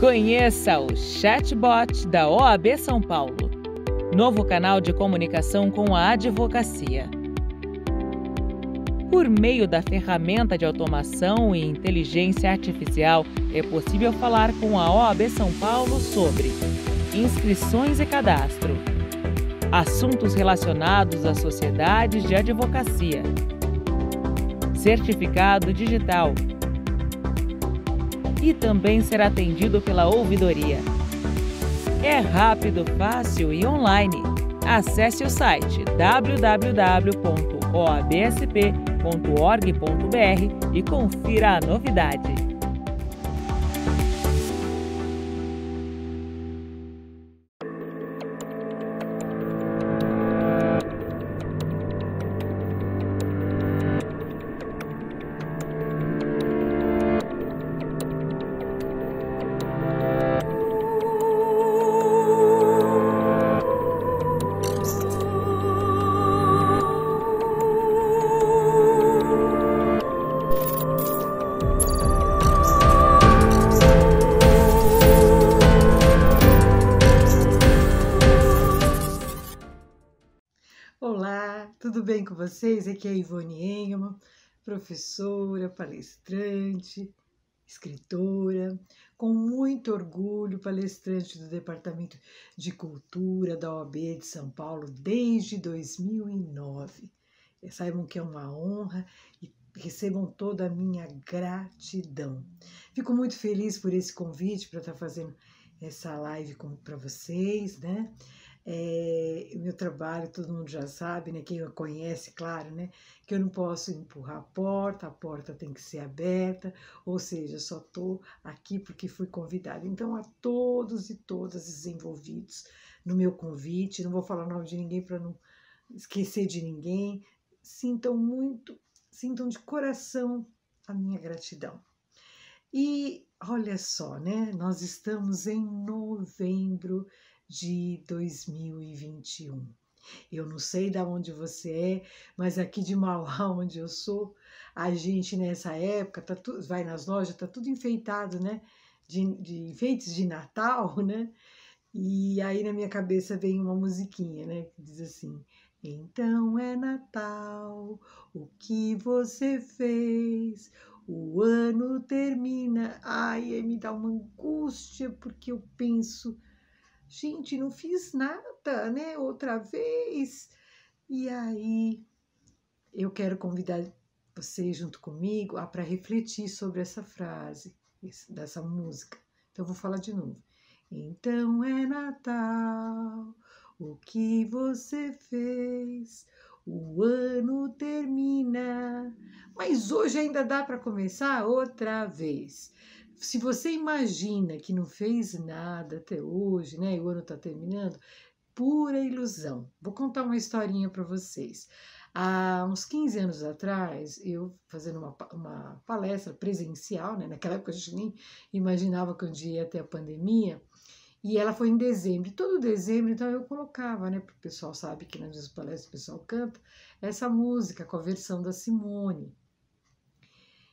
Conheça o Chatbot da OAB São Paulo, novo canal de comunicação com a advocacia. Por meio da ferramenta de automação e inteligência artificial, é possível falar com a OAB São Paulo sobre inscrições e cadastro, assuntos relacionados às sociedades de advocacia, certificado digital e também será atendido pela ouvidoria. É rápido, fácil e online. Acesse o site www.obsp.org.br e confira a novidade. aqui é Ivone Engelmann, professora, palestrante, escritora, com muito orgulho, palestrante do Departamento de Cultura da OAB de São Paulo desde 2009. Saibam que é uma honra e recebam toda a minha gratidão. Fico muito feliz por esse convite para estar fazendo essa live para vocês, né? é, o meu trabalho, todo mundo já sabe, né? Quem conhece, claro, né? Que eu não posso empurrar a porta, a porta tem que ser aberta, ou seja, só estou aqui porque fui convidada. Então, a todos e todas os envolvidos no meu convite, não vou falar o nome de ninguém para não esquecer de ninguém, sintam muito, sintam de coração a minha gratidão. E olha só, né? Nós estamos em novembro de 2021. Eu não sei da onde você é, mas aqui de Mauá, onde eu sou, a gente nessa época tá tu, vai nas lojas, tá tudo enfeitado, né? De, de enfeites de Natal, né? E aí na minha cabeça vem uma musiquinha, né? Que diz assim: Então é Natal, o que você fez? O ano termina. Ai, aí me dá uma angústia porque eu penso gente, não fiz nada, né? Outra vez. E aí, eu quero convidar você junto comigo a para refletir sobre essa frase, dessa música. Então, vou falar de novo. Então é Natal, o que você fez? O ano termina, mas hoje ainda dá para começar outra vez se você imagina que não fez nada até hoje, né? E o ano está terminando, pura ilusão. Vou contar uma historinha para vocês. Há uns 15 anos atrás, eu fazendo uma, uma palestra presencial, né? naquela época a gente nem imaginava que um dia ia ter a pandemia, e ela foi em dezembro. Todo dezembro, então eu colocava, né? Porque o pessoal sabe que nas minhas palestras o pessoal canta, essa música com a versão da Simone.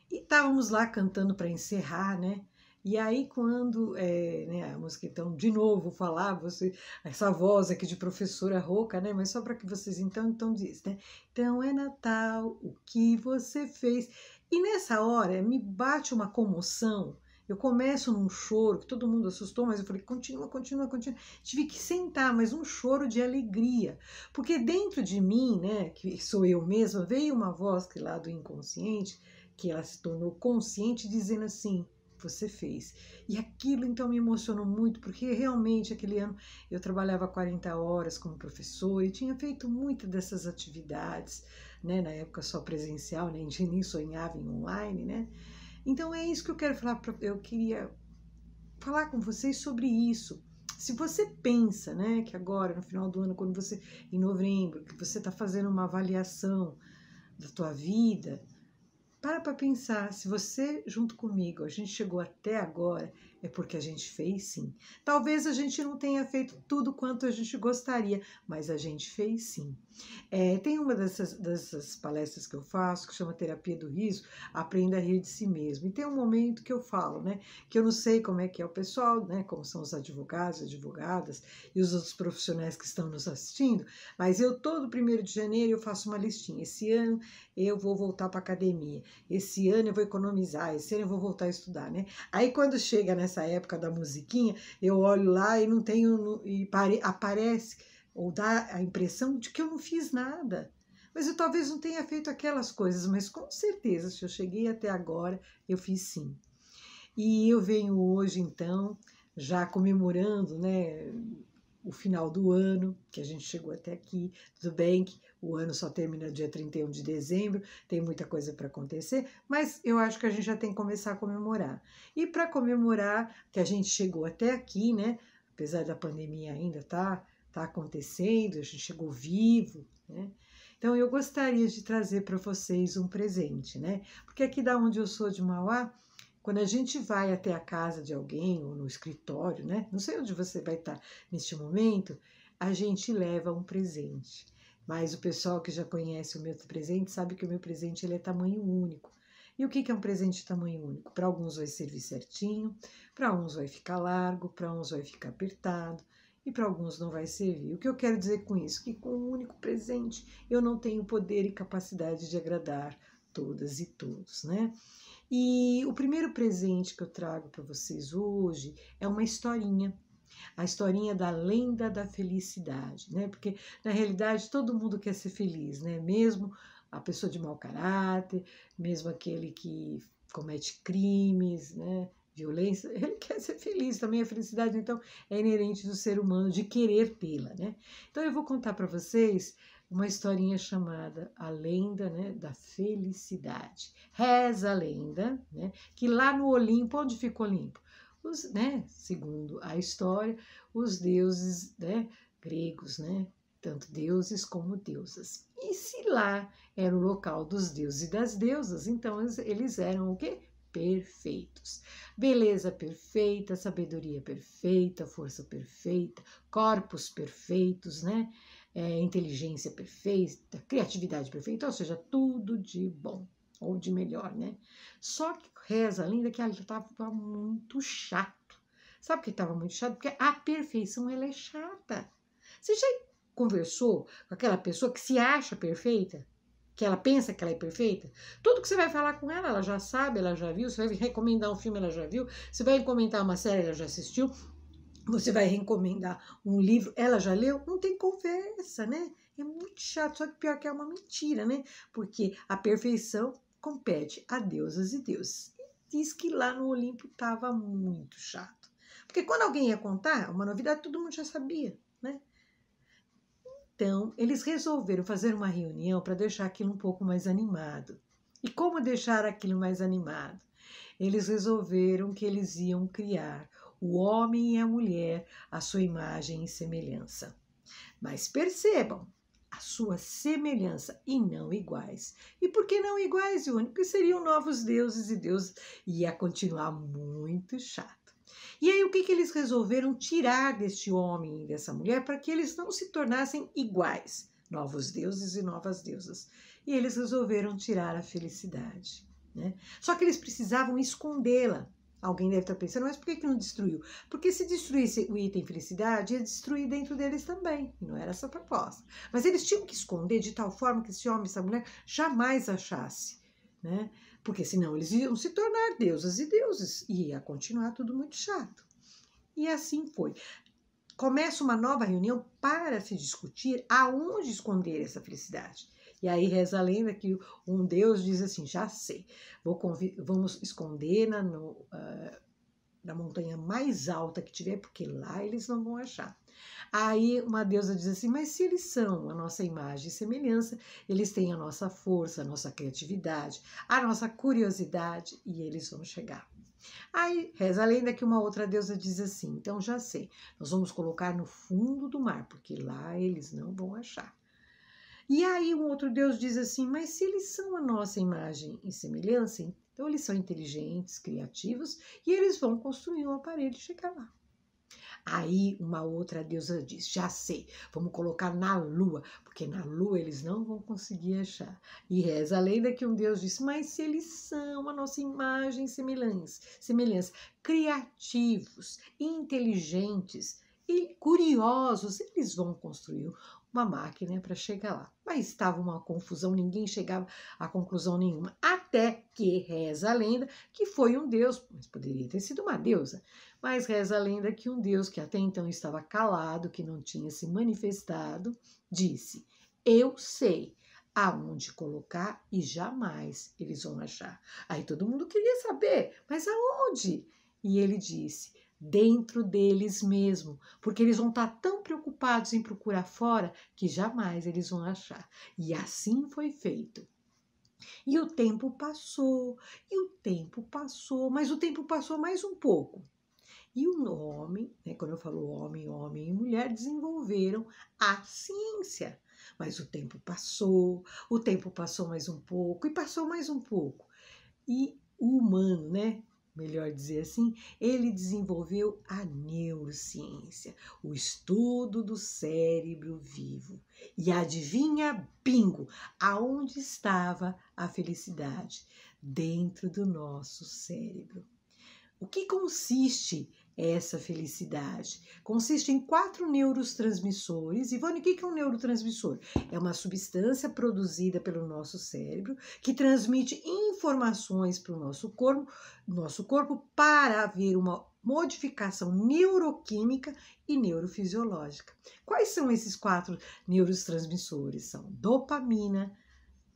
E estávamos lá cantando para encerrar, né? E aí, quando é, né, a música, então, de novo, falar, você, essa voz aqui de professora rouca, né? Mas só para que vocês então, então diz, né? Então é Natal, o que você fez? E nessa hora me bate uma comoção. Eu começo num choro, que todo mundo assustou, mas eu falei, continua, continua, continua. Tive que sentar, mas um choro de alegria. Porque dentro de mim, né, que sou eu mesma, veio uma voz que lá do inconsciente que ela se tornou consciente dizendo assim: você fez. E aquilo então me emocionou muito, porque realmente aquele ano eu trabalhava 40 horas como professor e tinha feito muitas dessas atividades, né, na época só presencial, né, a nem sonhava em online, né? Então é isso que eu quero falar, pra, eu queria falar com vocês sobre isso. Se você pensa, né, que agora no final do ano, quando você em novembro, que você está fazendo uma avaliação da tua vida, para para pensar, se você junto comigo, a gente chegou até agora é porque a gente fez sim. Talvez a gente não tenha feito tudo quanto a gente gostaria, mas a gente fez sim. É, tem uma dessas, dessas palestras que eu faço que chama Terapia do Riso, Aprenda a Rir de Si Mesmo. E tem um momento que eu falo, né? Que eu não sei como é que é o pessoal, né? Como são os advogados, advogadas e os outros profissionais que estão nos assistindo, mas eu todo primeiro de janeiro eu faço uma listinha. Esse ano eu vou voltar para academia. Esse ano eu vou economizar. Esse ano eu vou voltar a estudar, né? Aí quando chega nessa né, nessa época da musiquinha, eu olho lá e não tenho. e pare, aparece, ou dá a impressão de que eu não fiz nada. Mas eu talvez não tenha feito aquelas coisas, mas com certeza, se eu cheguei até agora, eu fiz sim. E eu venho hoje, então, já comemorando, né? o final do ano, que a gente chegou até aqui. Tudo bem que o ano só termina dia 31 de dezembro, tem muita coisa para acontecer, mas eu acho que a gente já tem que começar a comemorar. E para comemorar que a gente chegou até aqui, né? Apesar da pandemia ainda tá, tá acontecendo, a gente chegou vivo, né? Então eu gostaria de trazer para vocês um presente, né? Porque aqui da onde eu sou de Mauá, quando a gente vai até a casa de alguém ou no escritório, né? Não sei onde você vai estar neste momento, a gente leva um presente. Mas o pessoal que já conhece o meu presente sabe que o meu presente ele é tamanho único. E o que é um presente de tamanho único? Para alguns vai servir certinho, para uns vai ficar largo, para uns vai ficar apertado e para alguns não vai servir. O que eu quero dizer com isso? Que com um único presente eu não tenho poder e capacidade de agradar todas e todos, né? E o primeiro presente que eu trago para vocês hoje é uma historinha. A historinha da lenda da felicidade, né? Porque na realidade todo mundo quer ser feliz, né? Mesmo a pessoa de mau caráter, mesmo aquele que comete crimes, né? Violência, ele quer ser feliz também. A felicidade, então, é inerente do ser humano de querer tê-la, né? Então, eu vou contar para vocês uma historinha chamada A Lenda né, da Felicidade. Reza a lenda né, que lá no Olimpo, onde ficou Olimpo? Os, né, segundo a história, os deuses né, gregos, né, tanto deuses como deusas. E se lá era o local dos deuses e das deusas, então eles eram o quê? perfeitos. Beleza perfeita, sabedoria perfeita, força perfeita, corpos perfeitos, né? é, inteligência perfeita, criatividade perfeita, ou seja, tudo de bom ou de melhor, né? Só que reza linda que ela estava muito chato. Sabe que estava muito chato? Porque a perfeição ela é chata. Você já conversou com aquela pessoa que se acha perfeita? que ela pensa que ela é perfeita. Tudo que você vai falar com ela, ela já sabe, ela já viu. Você vai recomendar um filme, ela já viu. Você vai comentar uma série, ela já assistiu você vai recomendar um livro, ela já leu, não tem conversa, né? É muito chato, só que pior que é uma mentira, né? Porque a perfeição compete a deusas e deuses. E diz que lá no Olimpo estava muito chato. Porque quando alguém ia contar uma novidade, todo mundo já sabia, né? Então, eles resolveram fazer uma reunião para deixar aquilo um pouco mais animado. E como deixar aquilo mais animado? Eles resolveram que eles iam criar o homem e a mulher à sua imagem e semelhança. Mas percebam, a sua semelhança e não iguais. E por que não iguais, Ione? Porque seriam novos deuses e Deus ia continuar muito chato. E aí, o que, que eles resolveram tirar deste homem e dessa mulher para que eles não se tornassem iguais, novos deuses e novas deusas? E eles resolveram tirar a felicidade. Né? Só que eles precisavam escondê-la. Alguém deve estar tá pensando, mas por que, que não destruiu? Porque se destruísse o item felicidade, ia destruir dentro deles também. E não era essa a proposta. Mas eles tinham que esconder de tal forma que esse homem, essa mulher, jamais achasse. Né? Porque senão eles iam se tornar deusas e deuses. E ia continuar tudo muito chato. E assim foi. Começa uma nova reunião para se discutir aonde esconder essa felicidade. E aí reza a lenda que um deus diz assim: já sei, vamos esconder na, no, uh, na montanha mais alta que tiver, porque lá eles não vão achar. Aí uma deusa diz assim: Mas se eles são a nossa imagem e semelhança, eles têm a nossa força, a nossa criatividade, a nossa curiosidade e eles vão chegar. Aí reza a lenda que uma outra deusa diz assim: Então já sei, nós vamos colocar no fundo do mar, porque lá eles não vão achar. E aí um outro Deus diz assim: mas se eles são a nossa imagem e semelhança, então eles são inteligentes, criativos e eles vão construir um aparelho e chegar lá. Aí uma outra deusa diz: Já sei, vamos colocar na lua, porque na lua eles não vão conseguir achar. E reza a lenda que um deus disse: Mas se eles são a nossa imagem e semelhança, semelhança, criativos, inteligentes e curiosos, eles vão construir uma máquina para chegar lá. Mas estava uma confusão, ninguém chegava a conclusão nenhuma. Até que reza a lenda que foi um deus, mas poderia ter sido uma deusa, mas reza a lenda que um deus que até então estava calado, que não tinha se manifestado, disse: Eu sei aonde colocar e jamais eles vão achar. Aí todo mundo queria saber, mas aonde? E ele disse: dentro deles mesmo, porque eles vão estar tão preocupados em procurar fora que jamais eles vão achar. E assim foi feito. E o tempo passou, e o tempo passou, mas o tempo passou mais um pouco. E o homem, né, quando eu falo homem, homem e mulher, desenvolveram a ciência. Mas o tempo passou, o tempo passou mais um pouco, e passou mais um pouco. E o humano, né? melhor dizer assim, ele desenvolveu a neurociência, o estudo do cérebro vivo. E adivinha, bingo, aonde estava a felicidade? Dentro do nosso cérebro. O que consiste essa felicidade. Consiste em quatro neurotransmissores. Ivone, o que é um neurotransmissor? É uma substância produzida pelo nosso cérebro que transmite informações para o nosso corpo, nosso corpo para haver uma modificação neuroquímica e neurofisiológica. Quais são esses quatro neurotransmissores? São dopamina,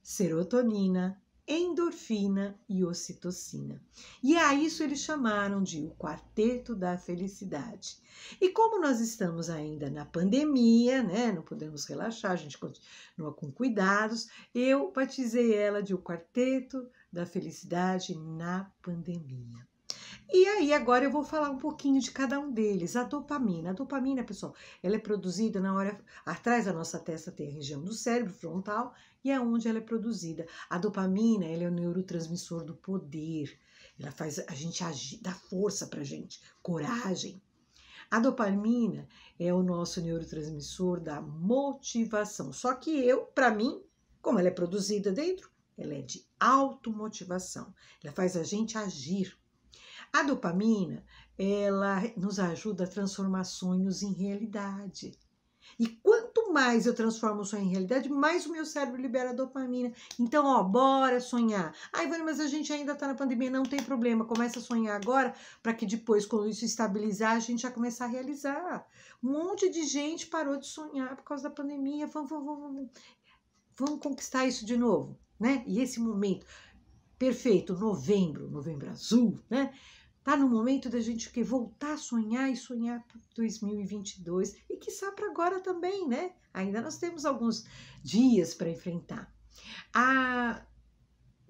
serotonina, endorfina e ocitocina. E a isso eles chamaram de o quarteto da felicidade. E como nós estamos ainda na pandemia, né, não podemos relaxar, a gente continua com cuidados, eu batizei ela de o quarteto da felicidade na pandemia. E aí, agora eu vou falar um pouquinho de cada um deles. A dopamina. A dopamina, pessoal, ela é produzida na hora. Atrás da nossa testa tem a região do cérebro frontal e é onde ela é produzida. A dopamina, ela é o neurotransmissor do poder. Ela faz a gente agir, dá força pra gente, coragem. A dopamina é o nosso neurotransmissor da motivação. Só que eu, para mim, como ela é produzida dentro, ela é de automotivação. Ela faz a gente agir. A dopamina, ela nos ajuda a transformar sonhos em realidade. E quanto mais eu transformo o sonho em realidade, mais o meu cérebro libera dopamina. Então, ó, bora sonhar. Ai, Vânia, mas a gente ainda tá na pandemia, não tem problema. Começa a sonhar agora, para que depois, quando isso estabilizar, a gente já começar a realizar. Um monte de gente parou de sonhar por causa da pandemia. Vamos, vamos, vamos, vamos conquistar isso de novo, né? E esse momento perfeito, novembro, novembro azul, né? Tá no momento da gente o Voltar a sonhar e sonhar para 2022 e quiçá para agora também, né? Ainda nós temos alguns dias para enfrentar. A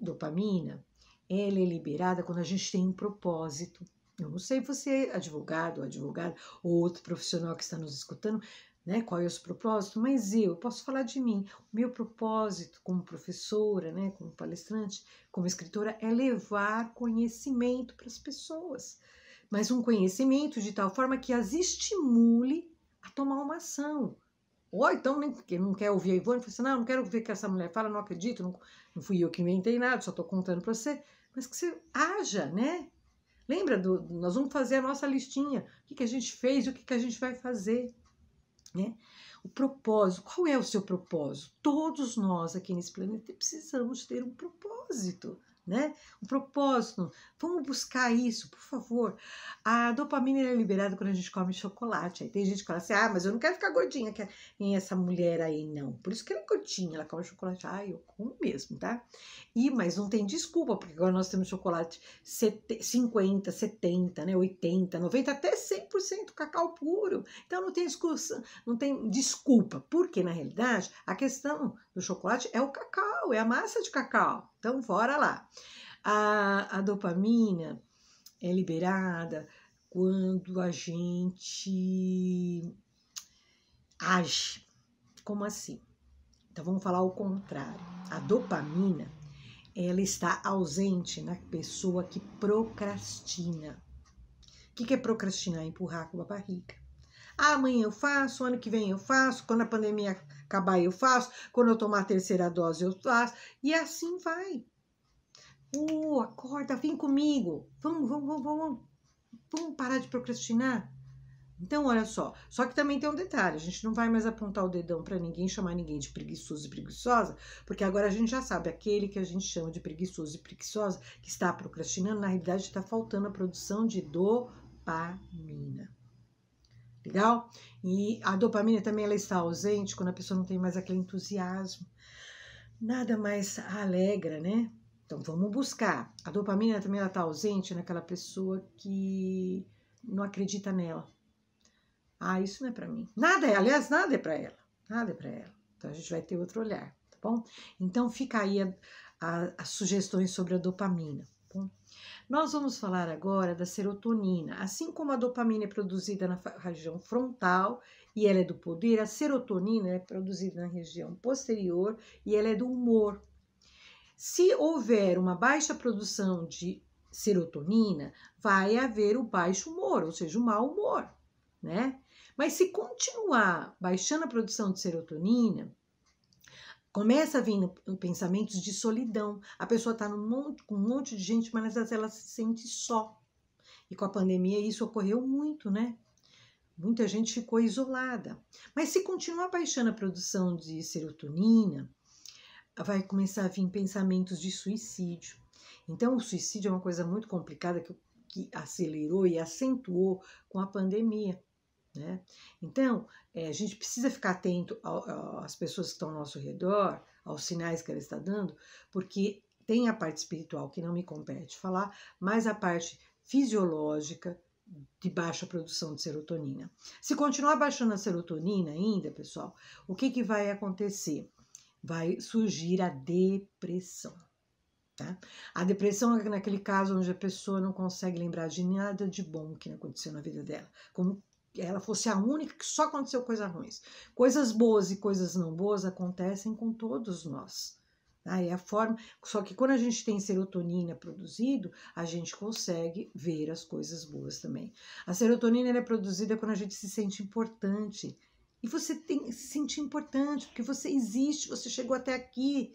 dopamina, ela é liberada quando a gente tem um propósito. Eu não sei você, advogado, advogado ou outro profissional que está nos escutando, né? Qual é o seu propósito? Mas eu posso falar de mim. O meu propósito como professora, né? Como palestrante, como escritora é levar conhecimento para as pessoas, mas um conhecimento de tal forma que as estimule a tomar uma ação. Ou então nem porque não quer ouvir a Ivone, fala assim, não, não quero ouvir o que essa mulher fala, não acredito, não, não fui eu que inventei nada, só estou contando para você, mas que você haja, né? Lembra do, nós vamos fazer a nossa listinha, o que, que a gente fez, o que, que a gente vai fazer né? O propósito, qual é o seu propósito? Todos nós aqui nesse planeta precisamos ter um propósito né? Um propósito. Vamos buscar isso, por favor. A dopamina é liberada quando a gente come chocolate. Aí tem gente que fala assim: ah, mas eu não quero ficar gordinha. Que é- essa mulher aí não. Por isso que ela é gordinha, ela come chocolate. Ah, eu como mesmo, tá? E, mas não tem desculpa, porque agora nós temos chocolate 50, 70, né? 80, 90, até 100% cacau puro. Então não tem, discussão, não tem desculpa, porque na realidade a questão do chocolate é o cacau, é a massa de cacau. Então, fora lá. A, a dopamina é liberada quando a gente age. Como assim? Então vamos falar o contrário. A dopamina, ela está ausente na pessoa que procrastina. O que é procrastinar? Empurrar com a barriga amanhã eu faço, ano que vem eu faço, quando a pandemia acabar eu faço, quando eu tomar a terceira dose eu faço, e assim vai. Uh, acorda, vem comigo, vamos, vamos, vamos, vamos, vamos parar de procrastinar. Então, olha só, só que também tem um detalhe, a gente não vai mais apontar o dedão para ninguém, chamar ninguém de preguiçoso e preguiçosa, porque agora a gente já sabe, aquele que a gente chama de preguiçoso e preguiçosa, que está procrastinando, na realidade está faltando a produção de dopamina legal? E a dopamina também ela está ausente quando a pessoa não tem mais aquele entusiasmo. Nada mais alegra, né? Então vamos buscar. A dopamina também ela está ausente naquela pessoa que não acredita nela. Ah, isso não é para mim. Nada é, aliás, nada é para ela. Nada é para ela. Então a gente vai ter outro olhar, tá bom? Então fica aí as sugestões sobre a dopamina. Nós vamos falar agora da serotonina. Assim como a dopamina é produzida na região frontal e ela é do poder, a serotonina é produzida na região posterior e ela é do humor. Se houver uma baixa produção de serotonina, vai haver o baixo humor, ou seja, o mau humor, né? Mas se continuar baixando a produção de serotonina, Começa a vir pensamentos de solidão. A pessoa está com um monte de gente, mas às vezes ela se sente só. E com a pandemia isso ocorreu muito, né? Muita gente ficou isolada. Mas se continuar baixando a produção de serotonina, vai começar a vir pensamentos de suicídio. Então, o suicídio é uma coisa muito complicada que, que acelerou e acentuou com a pandemia. Né? Então, é, a gente precisa ficar atento às pessoas que estão ao nosso redor, aos sinais que ela está dando, porque tem a parte espiritual que não me compete falar, mas a parte fisiológica de baixa produção de serotonina. Se continuar baixando a serotonina ainda, pessoal, o que, que vai acontecer? Vai surgir a depressão. Tá? A depressão é naquele caso onde a pessoa não consegue lembrar de nada de bom que aconteceu na vida dela, como ela fosse a única que só aconteceu coisas ruins. Coisas boas e coisas não boas acontecem com todos nós. aí É né? a forma. Só que quando a gente tem serotonina produzido, a gente consegue ver as coisas boas também. A serotonina é produzida quando a gente se sente importante. E você tem se sentir importante, porque você existe, você chegou até aqui.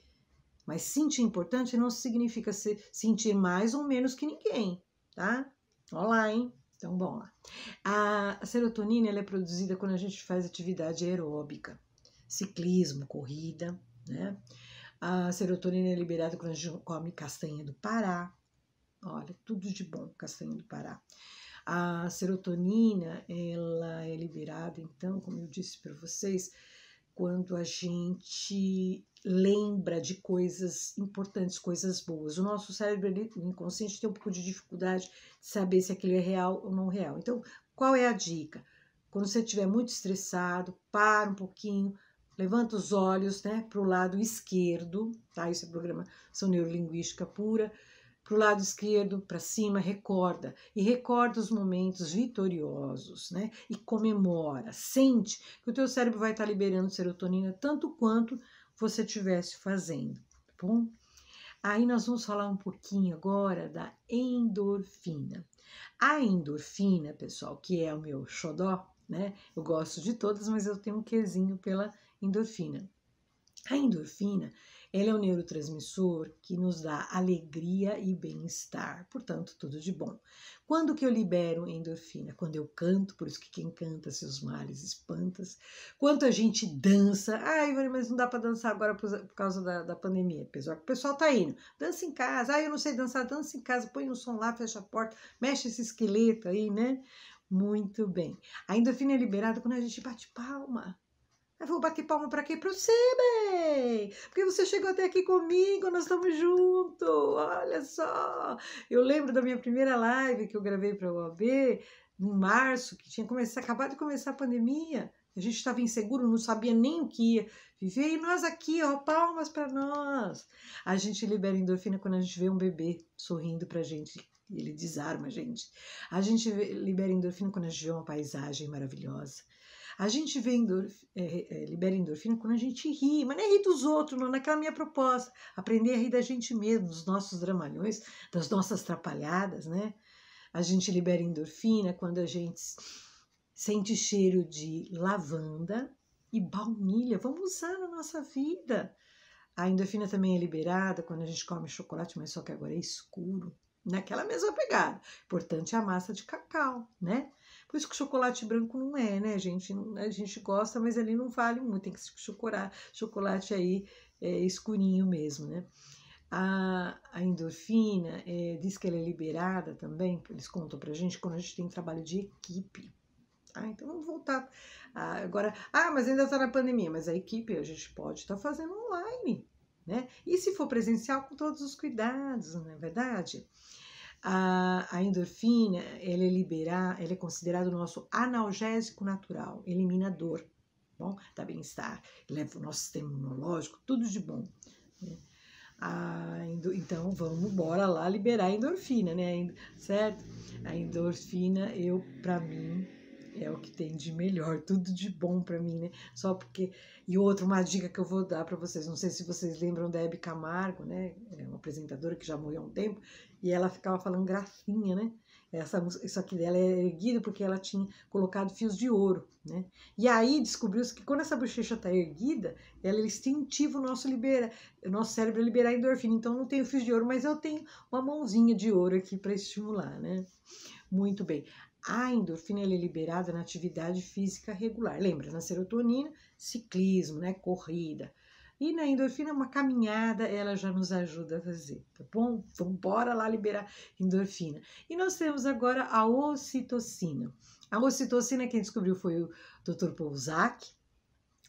Mas sentir importante não significa se sentir mais ou menos que ninguém, tá? Olá, hein? Então, bom lá. A, serotonina ela é produzida quando a gente faz atividade aeróbica, ciclismo, corrida, né? A serotonina é liberada quando a gente come castanha do Pará. Olha, tudo de bom, castanha do Pará. A serotonina, ela é liberada, então, como eu disse para vocês, quando a gente lembra de coisas importantes, coisas boas. O nosso cérebro ele, inconsciente tem um pouco de dificuldade de saber se aquilo é real ou não real. Então, qual é a dica? Quando você estiver muito estressado, para um pouquinho, levanta os olhos né, para o lado esquerdo, tá? Isso é programação neurolinguística pura para o lado esquerdo, para cima, recorda e recorda os momentos vitoriosos, né? E comemora, sente que o teu cérebro vai estar tá liberando serotonina tanto quanto você estivesse fazendo, tá bom? Aí nós vamos falar um pouquinho agora da endorfina. A endorfina, pessoal, que é o meu xodó, né? Eu gosto de todas, mas eu tenho um quezinho pela endorfina. A endorfina, ele é um neurotransmissor que nos dá alegria e bem-estar, portanto, tudo de bom. Quando que eu libero endorfina? Quando eu canto, por isso que quem canta seus males espantas. Quando a gente dança, ai, mas não dá para dançar agora por causa da, da pandemia. Apesar que o pessoal tá indo. Dança em casa, ai, eu não sei dançar, dança em casa, põe um som lá, fecha a porta, mexe esse esqueleto aí, né? Muito bem. A endorfina é liberada quando a gente bate palma. Eu vou bater palma para quem Para você, bem! Porque você chegou até aqui comigo, nós estamos juntos, olha só! Eu lembro da minha primeira live que eu gravei para a OAB, em março, que tinha começado, acabado de começar a pandemia. A gente estava inseguro, não sabia nem o que ia viver. E nós aqui, ó, palmas para nós. A gente libera endorfina quando a gente vê um bebê sorrindo para a gente. Ele desarma a gente. A gente libera endorfina quando a gente vê uma paisagem maravilhosa. A gente vê endorf, é, é, é, libera endorfina quando a gente ri, mas não é rir dos outros, não, naquela minha proposta. Aprender a rir da gente mesmo, dos nossos dramalhões, das nossas atrapalhadas, né? A gente libera endorfina quando a gente sente cheiro de lavanda e baunilha. Vamos usar na nossa vida. A endorfina também é liberada quando a gente come chocolate, mas só que agora é escuro. Naquela mesma pegada. Importante é a massa de cacau, né? Por isso que chocolate branco não é, né, gente? A gente gosta, mas ele não vale muito. Tem que ser chocolate, chocolate aí é, escurinho mesmo, né? A, a endorfina é, diz que ela é liberada também, eles contam pra gente, quando a gente tem trabalho de equipe. Ah, então vamos voltar. Ah, agora, ah, mas ainda está na pandemia, mas a equipe a gente pode estar tá fazendo online, né? E se for presencial, com todos os cuidados, não é verdade? A, a endorfina, ela é liberar, ela é considerada o nosso analgésico natural, elimina dor, bom, dá bem-estar, leva o nosso sistema imunológico, tudo de bom. Né? A, então vamos bora lá liberar a endorfina, né? Certo? A endorfina, eu para mim é o que tem de melhor, tudo de bom para mim, né? Só porque. E outra, uma dica que eu vou dar para vocês, não sei se vocês lembram da Hebe Camargo, né? É uma apresentadora que já morreu há um tempo, e ela ficava falando gracinha, né? Essa, isso aqui dela é erguido porque ela tinha colocado fios de ouro, né? E aí descobriu-se que quando essa bochecha está erguida, ela incentiva o nosso, libera, o nosso cérebro a liberar endorfina. Então não tenho fios de ouro, mas eu tenho uma mãozinha de ouro aqui para estimular, né? Muito bem. A endorfina é liberada na atividade física regular. Lembra, na serotonina, ciclismo, né, corrida. E na endorfina, uma caminhada, ela já nos ajuda a fazer, tá bom? Então, bora lá liberar endorfina. E nós temos agora a ocitocina. A ocitocina, quem descobriu foi o Dr. pouzak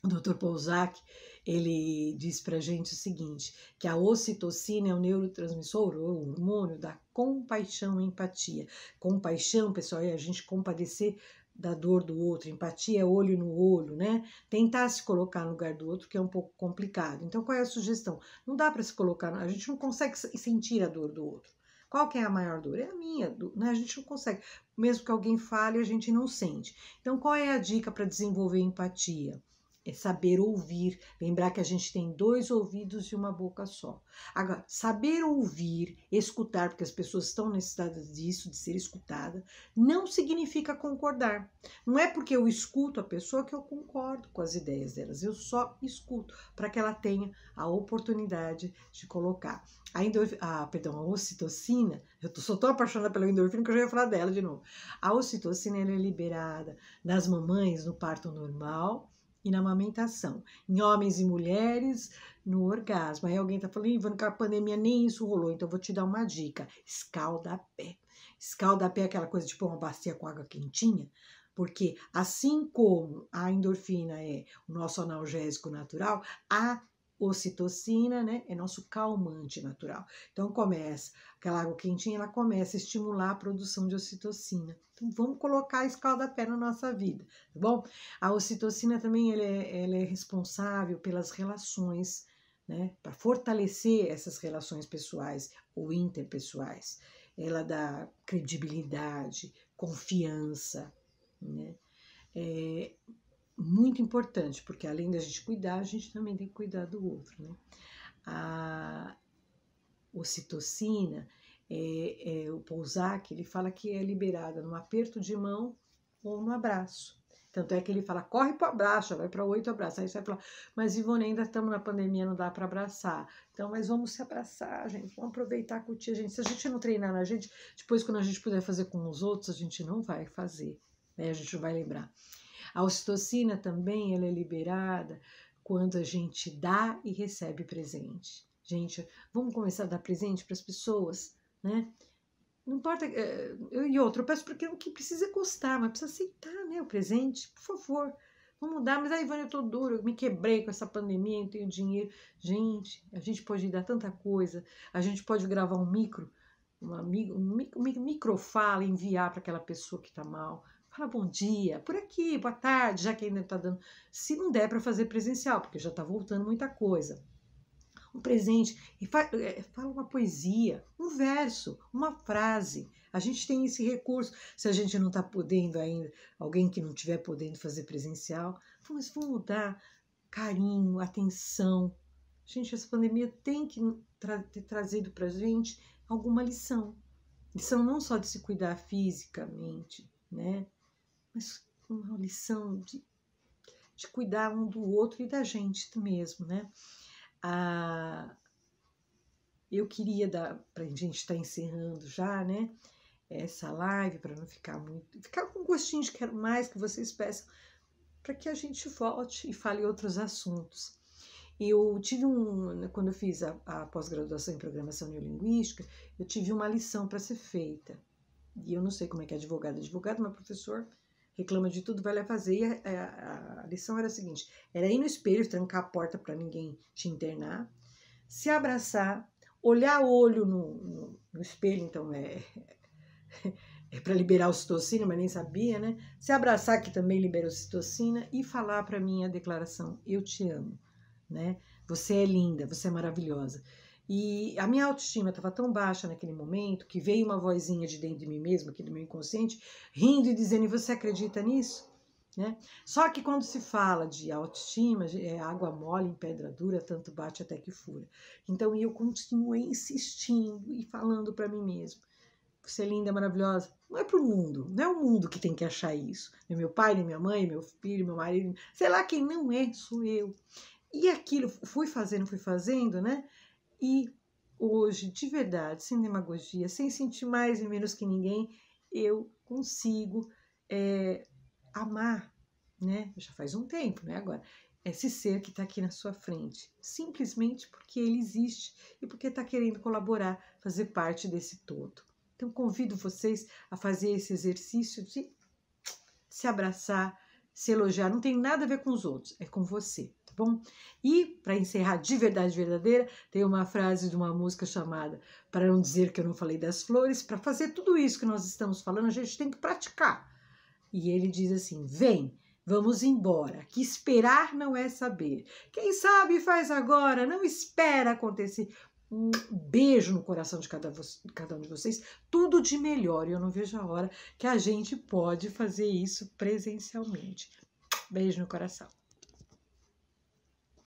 O Dr. pouzak ele diz para gente o seguinte, que a ocitocina é o neurotransmissor, o hormônio da compaixão e empatia. Compaixão, pessoal, é a gente compadecer da dor do outro, empatia é olho no olho, né? Tentar se colocar no lugar do outro, que é um pouco complicado. Então, qual é a sugestão? Não dá para se colocar, a gente não consegue sentir a dor do outro. Qual que é a maior dor? É a minha, né? A gente não consegue. Mesmo que alguém fale, a gente não sente. Então, qual é a dica para desenvolver empatia? é saber ouvir. Lembrar que a gente tem dois ouvidos e uma boca só. Agora, saber ouvir, escutar, porque as pessoas estão necessitadas disso, de ser escutada, não significa concordar. Não é porque eu escuto a pessoa que eu concordo com as ideias delas. Eu só escuto para que ela tenha a oportunidade de colocar. A, endorf... ah, perdão, a ocitocina, eu tô, só tô apaixonada pela endorfina que eu já ia falar dela de novo. A ocitocina é liberada nas mamães no parto normal e na amamentação, em homens e mulheres, no orgasmo. Aí alguém tá falando, Ivan, com a pandemia nem isso rolou, então eu vou te dar uma dica: escalda pé. Escalda pé é aquela coisa de pôr uma bacia com água quentinha, porque assim como a endorfina é o nosso analgésico natural, a ocitocina, né? É nosso calmante natural. Então começa, aquela água quentinha, ela começa a estimular a produção de ocitocina. Então vamos colocar a pé na nossa vida, tá bom? A ocitocina também ela é, ela é responsável pelas relações, né? Para fortalecer essas relações pessoais ou interpessoais. Ela dá credibilidade, confiança, né? É, muito importante, porque além da gente cuidar, a gente também tem que cuidar do outro, né? A ocitocina, é, é, o Poulzac ele fala que é liberada no aperto de mão ou no abraço. Tanto é que ele fala, corre para o abraço, vai para oito abraços. Aí você vai falar, mas Ivone, ainda estamos na pandemia, não dá para abraçar. Então, mas vamos se abraçar, gente, vamos aproveitar, curtir a gente. Se a gente não treinar na gente, depois quando a gente puder fazer com os outros, a gente não vai fazer, né? A gente vai lembrar. A ocitocina também ela é liberada quando a gente dá e recebe presente. Gente, vamos começar a dar presente para as pessoas, né? Não importa. Eh, e outro, eu peço porque o que precisa custar, mas precisa aceitar né, o presente, por favor. Vamos dar, mas aí, Ivana, eu tô duro, eu me quebrei com essa pandemia, não tenho dinheiro. Gente, a gente pode dar tanta coisa, a gente pode gravar um micro, um amigo, um micro, enviar para aquela pessoa que está mal, Fala bom dia, por aqui, boa tarde, já que ainda está dando. Se não der para fazer presencial, porque já está voltando muita coisa. Um presente, e fa eh, fala uma poesia, um verso, uma frase. A gente tem esse recurso. Se a gente não está podendo ainda, alguém que não estiver podendo fazer presencial, vamos dar carinho, atenção. Gente, essa pandemia tem que tra ter trazido para a gente alguma lição. Lição não só de se cuidar fisicamente, né? mas uma lição de, de cuidar um do outro e da gente mesmo, né? Ah, eu queria dar, para a gente estar tá encerrando já, né? Essa live, para não ficar muito. ficar com gostinho de quero mais que vocês peçam, para que a gente volte e fale outros assuntos. Eu tive um. Quando eu fiz a, a pós-graduação em programação neurolinguística, eu tive uma lição para ser feita. E eu não sei como é que é advogado, advogado, mas professor reclama de tudo, vai lá fazer. E a, é, a, a lição era a seguinte: era ir no espelho, trancar a porta para ninguém te internar, se abraçar, olhar o olho no, no, no espelho, então é, é para liberar citocina, mas nem sabia, né? Se abraçar, que também libera citocina e falar para mim a declaração: eu te amo, né? Você é linda, você é maravilhosa. E a minha autoestima estava tão baixa naquele momento que veio uma vozinha de dentro de mim mesmo, aqui do meu inconsciente, rindo e dizendo: e você acredita nisso? Né? Só que quando se fala de autoestima, é água mole em pedra dura, tanto bate até que fura. Então eu continuei insistindo e falando para mim mesmo: você é linda, maravilhosa. Não é para o mundo, não é o mundo que tem que achar isso. É meu pai, nem minha mãe, meu filho, meu marido, sei lá quem não é, sou eu. E aquilo, fui fazendo, fui fazendo, né? E hoje, de verdade, sem demagogia, sem sentir mais e menos que ninguém, eu consigo é, amar, né? Já faz um tempo, né agora? Esse ser que está aqui na sua frente, simplesmente porque ele existe e porque está querendo colaborar, fazer parte desse todo. Então, convido vocês a fazer esse exercício de se abraçar, se elogiar. Não tem nada a ver com os outros, é com você bom? E, para encerrar de verdade verdadeira, tem uma frase de uma música chamada Para não dizer que eu não falei das flores, para fazer tudo isso que nós estamos falando, a gente tem que praticar. E ele diz assim: vem. Vamos embora, que esperar não é saber. Quem sabe faz agora, não espera acontecer. Um beijo no coração de cada, cada um de vocês, tudo de melhor. E eu não vejo a hora que a gente pode fazer isso presencialmente. Beijo no coração.